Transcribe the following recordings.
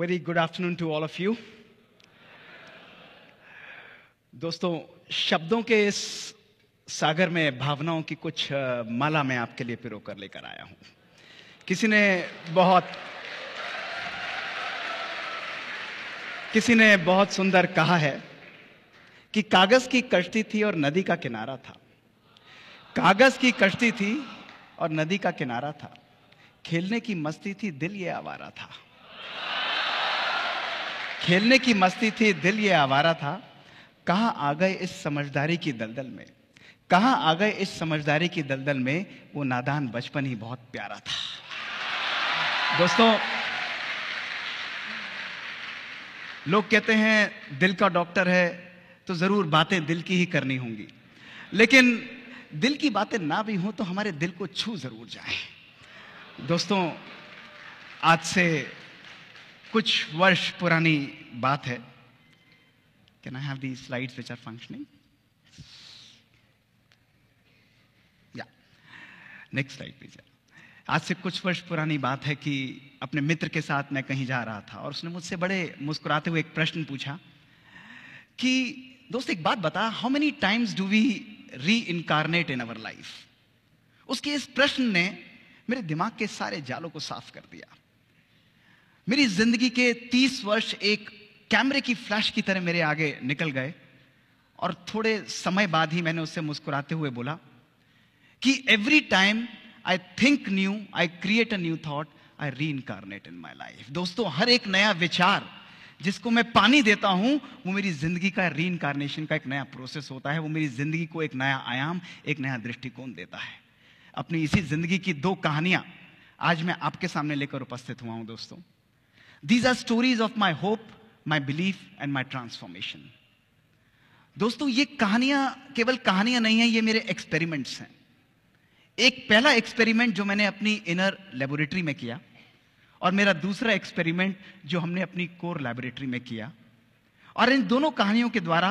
Very good afternoon to all of you दोस्तों शब्दों के इस सागर में भावनाओं की कुछ माला मैं आपके लिए पिरो कर लेकर आया हूं किसी ने बहुत किसी ने बहुत सुंदर कहा है कि कागज की कश्ती थी और नदी का किनारा था कागज की कश्ती थी और नदी का किनारा था खेलने की मस्ती थी दिल ये आवारा था खेलने की मस्ती थी दिल ये आवारा था कहाँ आ गए इस समझदारी की दलदल में कहाँ आ गए इस समझदारी की दलदल में वो नादान बचपन ही बहुत प्यारा था दोस्तों लोग कहते हैं दिल का डॉक्टर है तो ज़रूर बातें दिल की ही करनी होंगी लेकिन दिल की बातें ना भी हों तो हमारे दिल को छू ज़रूर जाए दोस्तों आज से कुछ वर्ष पुरानी बात है can I have the slides which are functioning next slide please आज से कुछ वर्ष पुरानी बात है कि अपने मित्र के साथ मैं कहीं जा रहा था और उसने मुझसे बड़े मुस्कुराते हुए एक प्रश्न पूछा कि दोस्त एक बात बता how many times do we reincarnate in our life उसके इस प्रश्न ने मेरे दिमाग के सारे जालों को साफ कर दिया मेरी जिंदगी के तीस वर्ष एक कैमरे की फ्लैश की तरह मेरे आगे निकल गए और थोड़े समय बाद ही मैंने उससे मुस्कुराते हुए बोला कि every time I think new I create a new thought I reincarnate in my life दोस्तों हर एक नया विचार जिसको मैं पानी देता हूं वो मेरी जिंदगी का री इनकारनेशन का एक नया प्रोसेस होता है वो मेरी जिंदगी को एक नया आयाम एक नया दृष्टिकोण देता है अपनी इसी जिंदगी की दो कहानियां आज मैं आपके सामने लेकर उपस्थित हुआ हूं दोस्तों these are stories of my hope my belief and my transformation दोस्तों ये कहानियां केवल कहानियां नहीं है ये मेरे एक्सपेरिमेंट्स हैं एक पहला एक्सपेरिमेंट जो मैंने अपनी इनर लेबोरेटरी में किया और मेरा दूसरा एक्सपेरिमेंट जो हमने अपनी कोर लेबोरेटरी में किया और इन दोनों कहानियों के द्वारा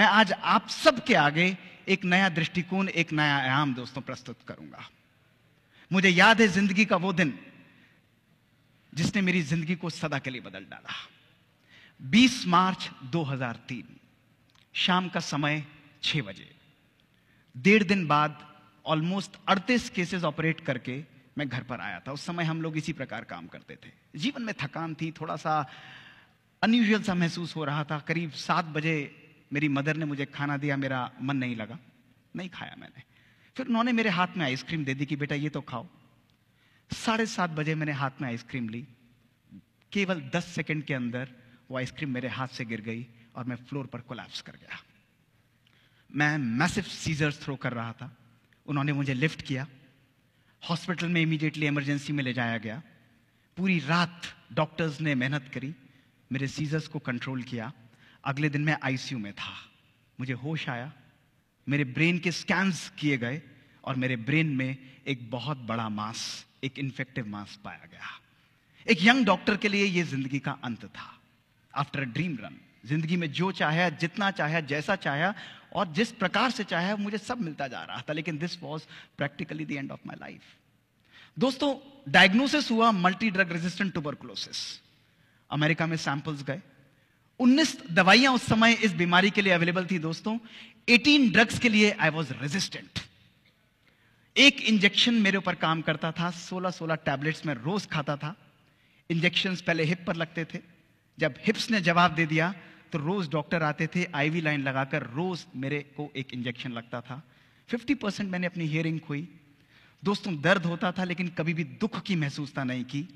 मैं आज आप सबके आगे एक नया दृष्टिकोण एक नया आयाम दोस्तों प्रस्तुत करूंगा मुझे याद है जिंदगी का वो दिन जिसने मेरी जिंदगी को सदा के लिए बदल डाला 20 मार्च 2003 शाम का समय 6 बजे डेढ़ दिन बाद ऑलमोस्ट अड़तीस केसेस ऑपरेट करके मैं घर पर आया था उस समय हम लोग इसी प्रकार काम करते थे जीवन में थकान थी थोड़ा सा अनयूजल सा महसूस हो रहा था करीब सात बजे मेरी मदर ने मुझे खाना दिया मेरा मन नहीं लगा नहीं खाया मैंने फिर उन्होंने मेरे हाथ में आइसक्रीम दे दी कि बेटा ये तो खाओ साढ़े सात बजे मैंने हाथ में आइसक्रीम ली केवल दस सेकंड के अंदर वो आइसक्रीम मेरे हाथ से गिर गई और मैं फ्लोर पर कोलैप्स कर गया मैं मैसिव सीजर थ्रो कर रहा था उन्होंने मुझे लिफ्ट किया हॉस्पिटल में इमीडिएटली इमरजेंसी में ले जाया गया पूरी रात डॉक्टर्स ने मेहनत करी मेरे सीजर्स को कंट्रोल किया अगले दिन मैं आईसीयू में था मुझे होश आया मेरे ब्रेन के स्कैन्स किए गए और मेरे ब्रेन में एक बहुत बड़ा मास एक इन्फेक्टिव मास पाया गया एक यंग डॉक्टर के लिए यह जिंदगी का अंत था आफ्टर अ ड्रीम रन जिंदगी में जो चाहे जितना चाहे जैसा चाहे और जिस प्रकार से चाहे मुझे सब मिलता जा रहा था लेकिन this was practically the end of my life दोस्तों डायग्नोसिस हुआ multi drug resistant tuberculosis America में सैंपल्स गए 19 दवाइयां उस समय इस बीमारी के लिए अवेलेबल थी दोस्तों 18 ड्रग्स के लिए आई वॉज रेजिस्टेंट एक इंजेक्शन मेरे ऊपर काम करता था 16-16 टैबलेट्स में रोज खाता था इंजेक्शन पहले हिप पर लगते थे जब हिप्स ने जवाब दे दिया तो रोज डॉक्टर आते थे आईवी लाइन लगाकर रोज मेरे को एक इंजेक्शन लगता था 50 परसेंट मैंने अपनी हियरिंग खोई दोस्तों दर्द होता था लेकिन कभी भी दुख की महसूसता नहीं की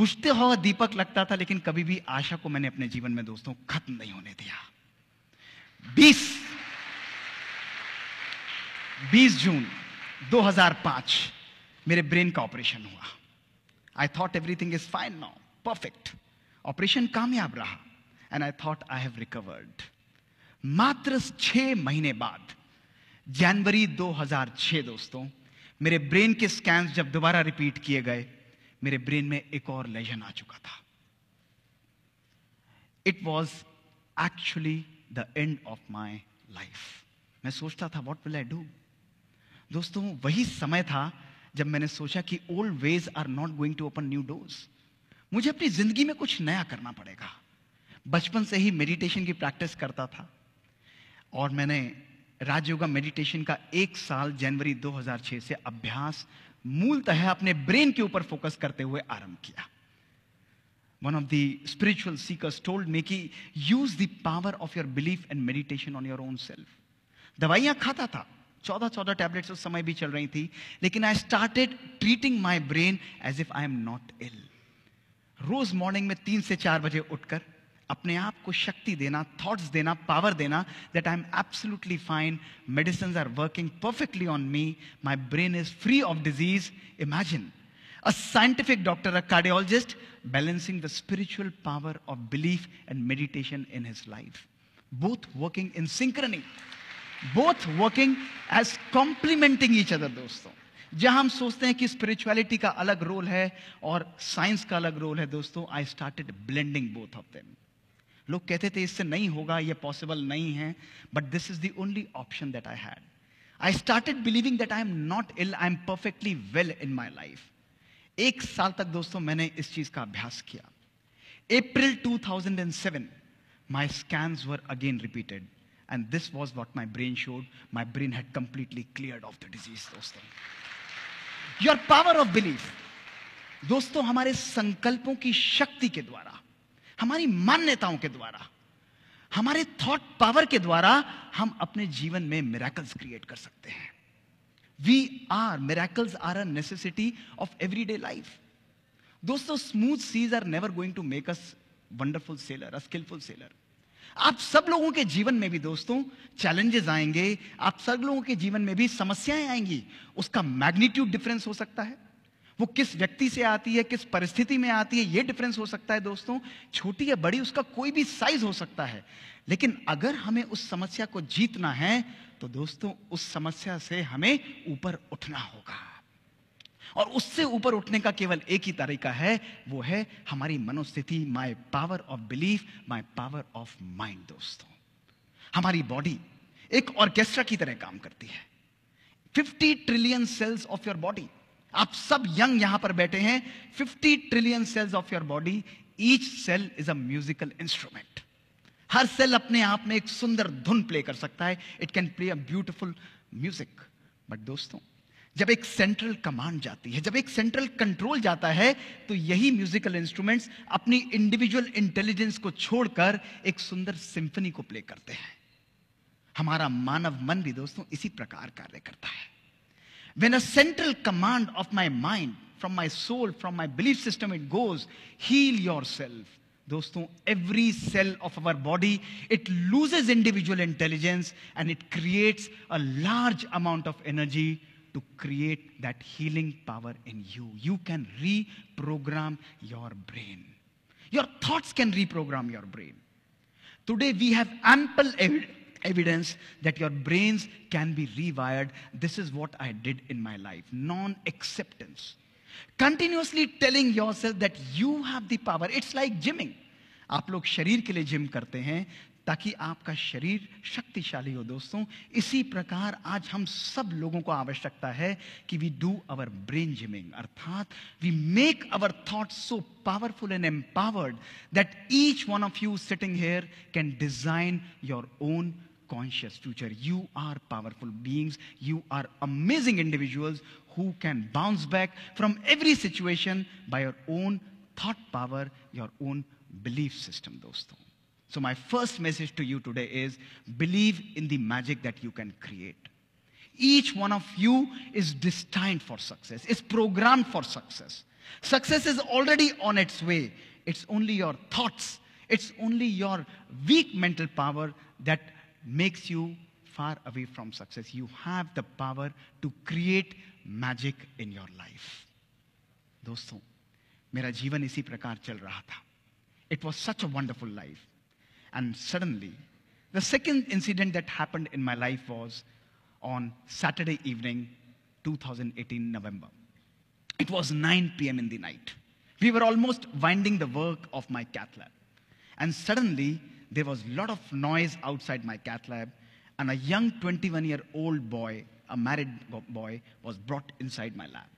बुझते हुआ दीपक लगता था लेकिन कभी भी आशा को मैंने अपने जीवन में दोस्तों खत्म नहीं होने दिया बीस 20 जून 2005 मेरे ब्रेन का ऑपरेशन हुआ I thought everything is fine now perfect operation कामयाब रहा and I thought I have recovered मात्र छह महीने बाद जनवरी 2006 दोस्तों मेरे ब्रेन के स्कैन जब दोबारा रिपीट किए गए मेरे ब्रेन में एक और लेजन आ चुका था it was actually the end of my life मैं सोचता था वॉट विल आई डू दोस्तों वही समय था जब मैंने सोचा कि old ways are not going to open new doors मुझे अपनी जिंदगी में कुछ नया करना पड़ेगा बचपन से ही मेडिटेशन की प्रैक्टिस करता था और मैंने राजयोगा मेडिटेशन का एक साल जनवरी 2006 से अभ्यास मूलतः अपने ब्रेन के ऊपर फोकस करते हुए आरंभ किया one of the spiritual seekers told me कि use the power of your belief and meditation on your own self दवाइयां खाता था चौदह चौदह टैबलेट्स उस समय भी चल रही थी लेकिन I started treating my brain as if I am not ill रोज मॉर्निंग में तीन से चार बजे उठकर अपने आप को शक्ति देना थॉट्स देना पावर देना that I am absolutely fine medicine are working perfectly on me my brain is free of disease imagine a scientific doctor a cardiologist balancing the spiritual power of belief and meditation in his life both working in synchrony. Both working as complementing each other दोस्तों जहां हम सोचते हैं कि spirituality का अलग role है और साइंस का अलग रोल है दोस्तों I started blending both of them लोग कहते थे इससे नहीं होगा ये पॉसिबल नहीं है but this is the only option that I had I started believing that I am not ill I am perfectly well in my life एक साल तक दोस्तों मैंने इस चीज का अभ्यास किया April 2007 my scans were again repeated And this was what my brain showed. My brain had completely cleared of the disease, things. Your power of belief. दोस्तों हमारे संकल्पों की शक्ति के द्वारा हमारी मान्यताओं के द्वारा हमारे थॉट पावर के द्वारा हम अपने जीवन में मिराकल्स क्रिएट कर सकते हैं we are miracles are a necessity of everyday life दोस्तों smooth seas are never going to make us wonderful sailor a skillful sailor आप सब लोगों के जीवन में भी दोस्तों चैलेंजेस आएंगे आप सब लोगों के जीवन में भी समस्याएं आएंगी उसका मैग्नीट्यूड डिफरेंस हो सकता है वो किस व्यक्ति से आती है किस परिस्थिति में आती है ये डिफरेंस हो सकता है दोस्तों छोटी या बड़ी उसका कोई भी साइज हो सकता है लेकिन अगर हमें उस समस्या को जीतना है तो दोस्तों उस समस्या से हमें ऊपर उठना होगा और उससे ऊपर उठने का केवल एक ही तरीका है वो है हमारी मनोस्थिति my power of belief my power of mind दोस्तों हमारी बॉडी एक ऑर्केस्ट्रा की तरह काम करती है 50 trillion cells of your body आप सब यंग यहां पर बैठे हैं 50 trillion cells of your body each cell is a musical instrument हर सेल अपने आप में एक सुंदर धुन प्ले कर सकता है it can play a beautiful music but दोस्तों जब एक सेंट्रल कमांड जाती है जब एक सेंट्रल कंट्रोल जाता है तो यही म्यूजिकल इंस्ट्रूमेंट्स अपनी इंडिविजुअल इंटेलिजेंस को छोड़कर एक सुंदर सिंफनी को प्ले करते हैं हमारा मानव मन भी दोस्तों इसी प्रकार कार्य करता है when a central command of my mind from my soul from my belief system it goes heal yourself दोस्तों every cell of our body it loses individual intelligence and it creates a large amount of energy to create that healing power in you. You can reprogram your brain. Your thoughts can reprogram your brain. Today, we have ample ev- evidence that your brains can be rewired. This is what I did in my life non acceptance. Continuously telling yourself that you have the power. It's like gymming. आप लोग शरीर के लिए gym करते हैं ताकि आपका शरीर शक्तिशाली हो दोस्तों इसी प्रकार आज हम सब लोगों को आवश्यकता है कि we do our brain gymming अर्थात we make our thought so powerful and empowered that each one of you sitting here can design your own conscious future you are powerful beings you are amazing individual who can bounce back from every situation by your own thought power your own belief system दोस्तों So, my first message to you today is believe in the magic that you can create. Each one of you is destined for success, is programmed for success. Success is already on its way. It's only your thoughts, it's only your weak mental power that makes you far away from success. You have the power to create magic in your life. दोस्तों मेरा जीवन इसी प्रकार चल रहा था it was such a wonderful life and suddenly. The second incident that happened in my life was on Saturday evening, 2018, November. It was 9 p.m. in the night. We were almost winding the work of my cath lab. And suddenly, there was a lot of noise outside my cath lab, and a young 21 year old boy, a married boy, was brought inside my lab.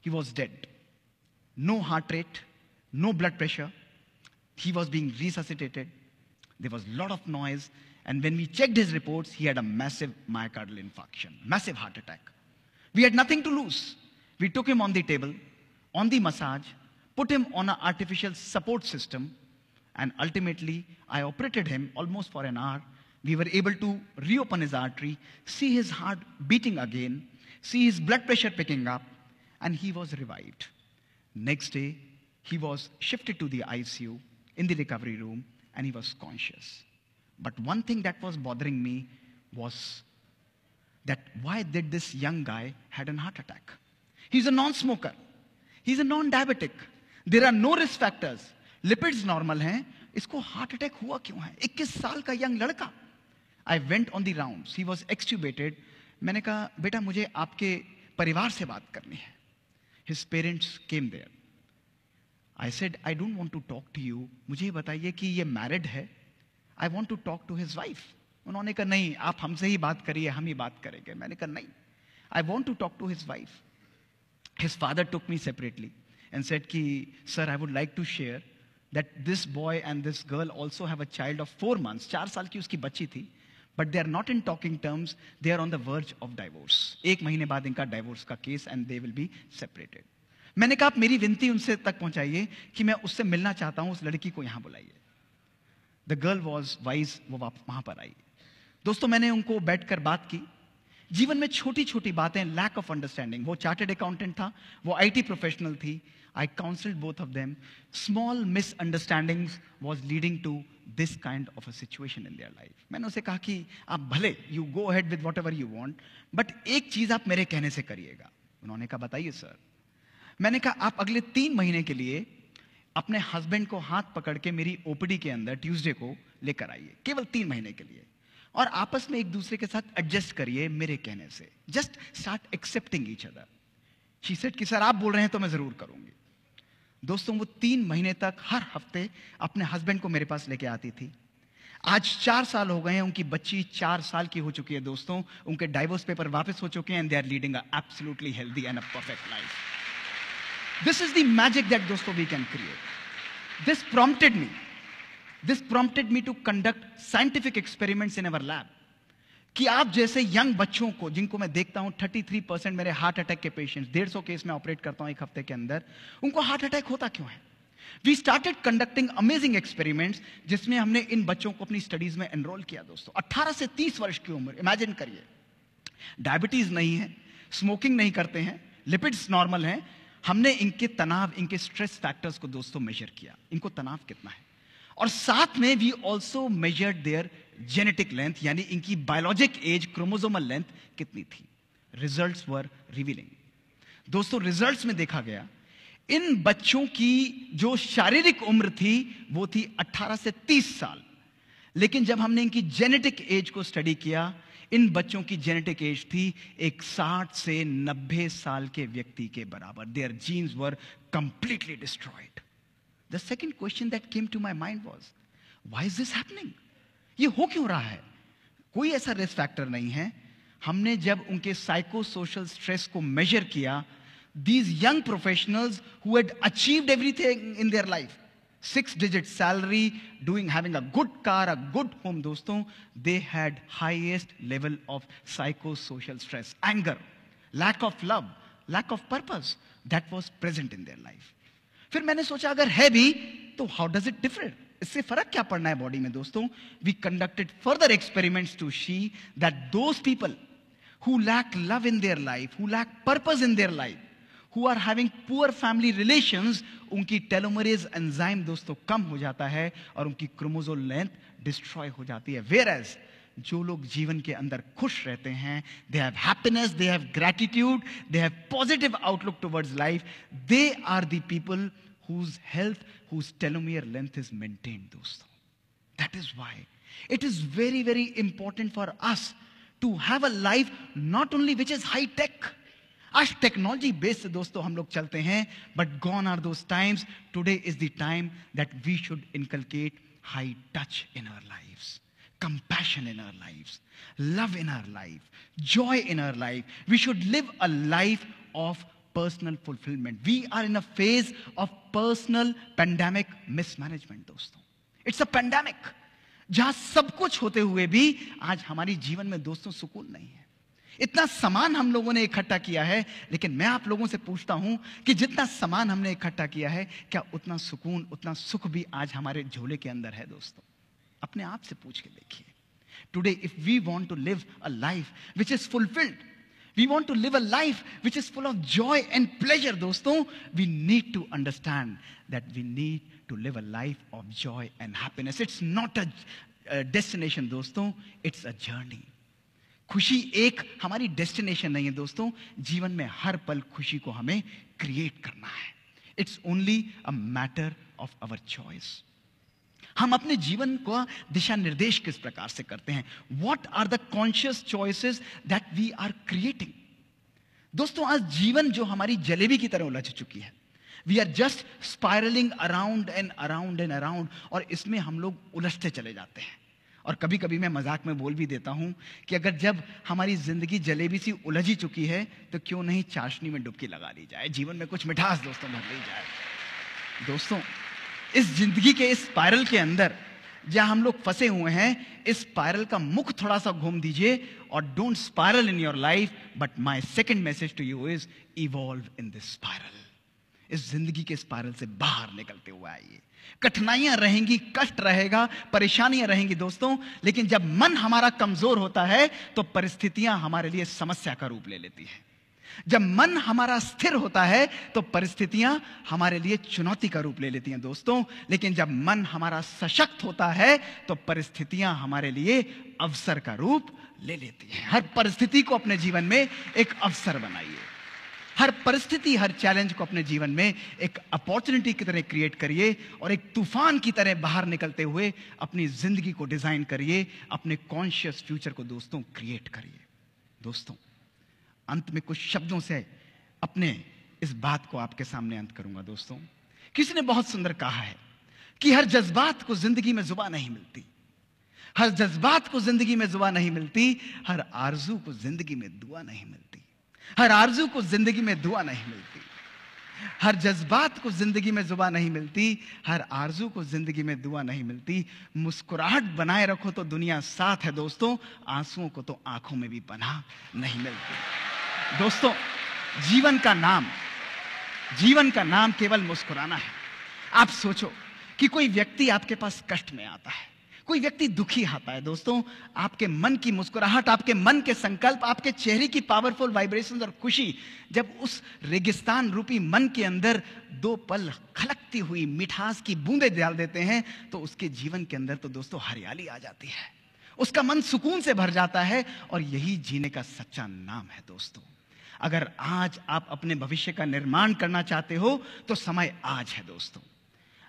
He was dead. No heart rate, no blood pressure. He was being resuscitated. There was a lot of noise. And when we checked his reports, he had a massive myocardial infarction, massive heart attack. We had nothing to lose. We took him on the table, on the massage, put him on an artificial support system, and ultimately, I operated him almost for an hour. We were able to reopen his artery, see his heart beating again, see his blood pressure picking up, and he was revived. Next day, he was shifted to the ICU in the recovery room and he was conscious. But one thing that was bothering me was that why did this young guy had a heart attack? He's a non-smoker. He's a non-diabetic. There are no risk factors. Lipids normal hain. Isko heart attack hua kyun hai? 21 saal ka young ladka. I went on the rounds. He was extubated. मैंने कहा बेटा मुझे आपके परिवार से बात करनी है his parents came there I said I don't want to talk to you मुझे बताइए कि ये मैरिड है I want to talk to his wife उन्होंने कहा नहीं आप हमसे ही बात करिए हम ही बात करेंगे मैंने कहा नहीं I want to talk to his wife his father took me separately and said कि sir I would like to share that this boy and this girl also have a child of four months चार साल की उसकी बच्ची थी but they are not in talking terms they are on the verge of divorce एक महीने बाद इनका डाइवोर्स का case and they will be separated मैंने कहा आप मेरी विनती उनसे तक पहुंचाइए कि मैं उससे मिलना चाहता हूं उस लड़की को यहां बुलाइए द गर्ल वॉज वाइज वो वहां पर आई दोस्तों मैंने उनको बैठकर बात की जीवन में छोटी छोटी बातें लैक ऑफ अंडरस्टैंडिंग वो चार्टेड अकाउंटेंट था वो आईटी प्रोफेशनल थी I counselled both of them small misunderstanding was leading to this kind of a situation in their life मैंने उसे कहा कि आप भले you go ahead with whatever you want but एक चीज आप मेरे कहने से करिएगा उन्होंने कहा बताइए सर मैंने कहा आप अगले तीन महीने के लिए अपने हस्बैंड को हाथ पकड़ के मेरी ओपीडी के अंदर ट्यूसडे को लेकर आइए केवल तीन महीने के लिए और आपस में एक दूसरे के साथ एडजस्ट करिए मेरे कहने से just start accepting each other she said कि सर आप बोल रहे हैं तो मैं जरूर करूंगी दोस्तों वो तीन महीने तक हर हफ्ते अपने हस्बैंड को मेरे पास लेके आती थी आज चार साल हो गए हैं उनकी बच्ची चार साल की हो चुकी है दोस्तों उनके डाइवोर्स पेपर वापस हो चुके हैं and they are leading absolutely healthy and a perfect life this is the magic that दोस्तों we can create this prompted me this prompted me to conduct scientific experiments in our lab कि आप जैसे young बच्चों को जिनको मैं देखता हूं 33 परसेंट मेरे हार्ट अटैक के पेशेंट्स डेढ़ सौ केस में ऑपरेट करता हूं एक हफ्ते के अंदर उनको हार्ट अटैक होता क्यों है we started conducting amazing experiments जिसमें हमने इन बच्चों को अपनी स्टडीज में एनरोल किया दोस्तों 18 से 30 वर्ष की उम्र इमेजिन करिए डायबिटीज नहीं है स्मोकिंग नहीं करते हैं लिपिड्स नॉर्मल हैं हमने इनके तनाव इनके स्ट्रेस फैक्टर्स को दोस्तों मेजर किया इनको तनाव कितना है और साथ में we also measure their genetic length यानी इनकी बायोलॉजिक एज क्रोमोजोमल लेंथ कितनी थी रिजल्ट्स वर रिवीलिंग दोस्तों रिजल्ट्स में देखा गया इन बच्चों की जो शारीरिक उम्र थी वो थी 18 से 30 साल लेकिन जब हमने इनकी जेनेटिक एज को स्टडी किया इन बच्चों की जेनेटिक एज थी एक 60 से 90 साल के व्यक्ति के बराबर their genes were completely destroyed the second question that came to my mind was why is this happening ये हो क्यों रहा है कोई ऐसा रिस्क फैक्टर नहीं है हमने जब उनके साइको सोशल स्ट्रेस को मेजर किया these young professionals who had achieved everything in their life six digit salary, doing, having a good car, a good home, doston, they had highest level of psychosocial stress, anger, lack of love, lack of purpose that was present in their life. फिर मैंने सोचा अगर है भी तो how does it differ इससे फर्क क्या पड़ना है बॉडी में दोस्तों we conducted further experiments to see that those people who lack love in their life who lack purpose in their life who are having poor family relations उनकी telomerase enzyme दोस्तों कम हो जाता है और उनकी क्रोमोजोम लेंथ डिस्ट्रॉय हो जाती है वेयर एज़ जो लोग जीवन के अंदर खुश रहते हैं they have happiness they have gratitude they have positive outlook towards life they are the people whose health whose telomere length is maintained दोस्तों that is why it is very very important for us to have a life not only which is high tech आज technology based दोस्तों हम लोग चलते हैं but gone are those times today is the time that we should inculcate high touch in our life compassion in our life love in our life joy in our life we should live a life of personal fulfilment we are in a phase of personal pandemic mismanagement दोस्तों it's a pandemic जहां सब कुछ होते हुए भी आज हमारी जीवन में दोस्तों सुकून नहीं है इतना सामान हम लोगों ने इकट्ठा किया है लेकिन मैं आप लोगों से पूछता हूं कि जितना सामान हमने इकट्ठा किया है क्या उतना सुकून उतना सुख भी आज हमारे झोले के अंदर है दोस्तों अपने आप से पूछ के देखिए today if we want to live a life which is fulfilled we want to live a life which is full of joy and pleasure दोस्तों we need to understand that we need to live a life of joy and happiness it's not a destination दोस्तों it's a journey खुशी एक हमारी destination नहीं है दोस्तों जीवन में हर पल खुशी को हमें क्रिएट करना है it's only a matter of our choice हम अपने जीवन को दिशा निर्देश किस प्रकार से करते हैं what are the conscious choices that we are creating दोस्तों आज जीवन जो हमारी जलेबी की तरह उलझ चुकी है we are just spiralling around and around and around और इसमें हम लोग उलझते चले जाते हैं और कभी कभी मैं मजाक में बोल भी देता हूं कि अगर जब हमारी जिंदगी जलेबी सी उलझी चुकी है तो क्यों नहीं चाशनी में डुबकी लगा ली जाए जीवन में कुछ मिठास दोस्तों भर ली जाए दोस्तों इस जिंदगी के इस स्पायरल के अंदर जहां हम लोग फंसे हुए हैं इस स्पायरल का मुख थोड़ा सा घूम दीजिए और don't spiral in your life but my second message to you is evolve in this spiral इस जिंदगी के स्पायरल से बाहर निकलते हुए आइए कठिनाइयां रहेंगी कष्ट रहेगा परेशानियां रहेंगी दोस्तों लेकिन जब मन हमारा कमजोर होता है तो परिस्थितियां हमारे लिए समस्या का रूप ले लेती है जब मन हमारा स्थिर होता है तो परिस्थितियां हमारे लिए चुनौती का रूप ले लेती हैं दोस्तों लेकिन जब मन हमारा सशक्त होता है तो परिस्थितियां हमारे लिए अवसर का रूप ले लेती हैं हर परिस्थिति को अपने जीवन में एक अवसर बनाइए हर परिस्थिति हर चैलेंज को अपने जीवन में एक अपॉर्चुनिटी की तरह क्रिएट करिए और एक तूफान की तरह बाहर निकलते हुए अपनी जिंदगी को डिजाइन करिए अपने कॉन्शियस फ्यूचर को दोस्तों क्रिएट करिए दोस्तों अंत में कुछ शब्दों से अपने इस बात को आपके सामने अंत करूंगा दोस्तों किसी ने बहुत सुंदर कहा है कि हर जज्बात को जिंदगी में जुबा नहीं मिलती हर जज्बात को जिंदगी में जुबा नहीं मिलती हर आरजू को जिंदगी में दुआ नहीं मिलती हर आरजू को जिंदगी में दुआ नहीं मिलती हर जज्बात को जिंदगी में जुबा नहीं मिलती हर आरजू को जिंदगी में दुआ नहीं मिलती मुस्कुराहट बनाए रखो तो दुनिया साथ है दोस्तों आंसुओं को तो आंखों में भी पना नहीं मिलती दोस्तों जीवन का नाम जीवन का नाम केवल मुस्कुराना है आप सोचो कि कोई व्यक्ति आपके पास कष्ट में आता है कोई व्यक्ति दुखी आता है दोस्तों आपके मन की मुस्कुराहट आपके मन के संकल्प आपके चेहरे की पावरफुल वाइब्रेशन और खुशी जब उस रेगिस्तान रूपी मन के अंदर दो पल खलकती हुई मिठास की बूंदे डाल देते हैं तो उसके जीवन के अंदर तो दोस्तों हरियाली आ जाती है उसका मन सुकून से भर जाता है और यही जीने का सच्चा नाम है दोस्तों अगर आज आप अपने भविष्य का निर्माण करना चाहते हो तो समय आज है दोस्तों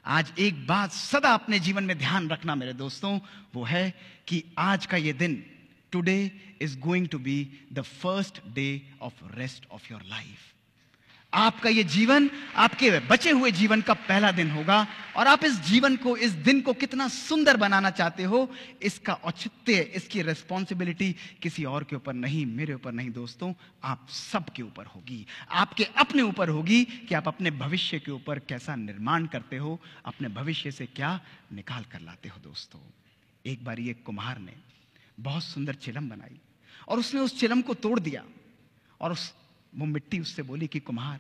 आज एक बात सदा अपने जीवन में ध्यान रखना मेरे दोस्तों वो है कि आज का ये दिन today is going to be the first day of rest of your life आपका ये जीवन आपके बचे हुए जीवन का पहला दिन होगा और आप इस जीवन को इस दिन को कितना सुंदर बनाना चाहते हो इसका औचित्य इसकी रिस्पॉन्सिबिलिटी किसी और के ऊपर नहीं मेरे ऊपर नहीं दोस्तों आप सबके ऊपर होगी आपके अपने ऊपर होगी कि आप अपने भविष्य के ऊपर कैसा निर्माण करते हो अपने भविष्य से क्या निकाल कर लाते हो दोस्तों एक बार ये कुम्हार ने बहुत सुंदर चिलम बनाई और उसने उस चिलम को तोड़ दिया और उस वो मिट्टी उससे बोली कि कुम्हार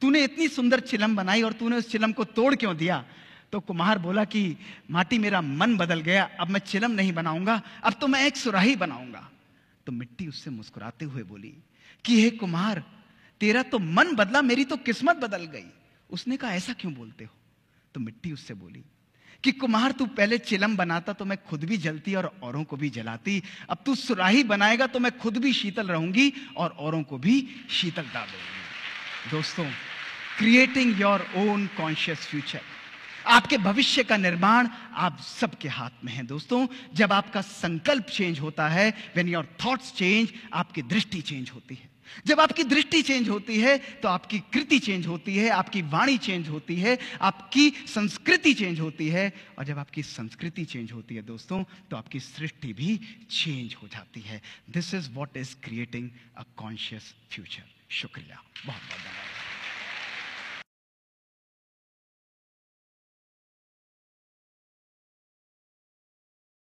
तूने इतनी सुंदर चिलम बनाई और तूने उस चिलम को तोड़ क्यों दिया तो कुम्हार बोला कि माटी मेरा मन बदल गया अब मैं चिलम नहीं बनाऊंगा अब तो मैं एक सुराही बनाऊंगा तो मिट्टी उससे मुस्कुराते हुए बोली कि हे कुमार तेरा तो मन बदला मेरी तो किस्मत बदल गई उसने कहा ऐसा क्यों बोलते हो तो मिट्टी उससे बोली कि कुमार तू पहले चिलम बनाता तो मैं खुद भी जलती और औरों को भी जलाती अब तू सुराही बनाएगा तो मैं खुद भी शीतल रहूंगी और औरों को भी शीतलता दूंगी दोस्तों creating your own conscious future आपके भविष्य का निर्माण आप सबके हाथ में है दोस्तों जब आपका संकल्प चेंज होता है वेन योर थॉट्स चेंज आपकी दृष्टि चेंज होती है जब आपकी दृष्टि चेंज होती है तो आपकी कृति चेंज होती है आपकी वाणी चेंज होती है आपकी संस्कृति चेंज होती है और जब आपकी संस्कृति चेंज होती है दोस्तों तो आपकी सृष्टि भी चेंज हो जाती है this is what is creating a conscious future शुक्रिया बहुत बहुत धन्यवाद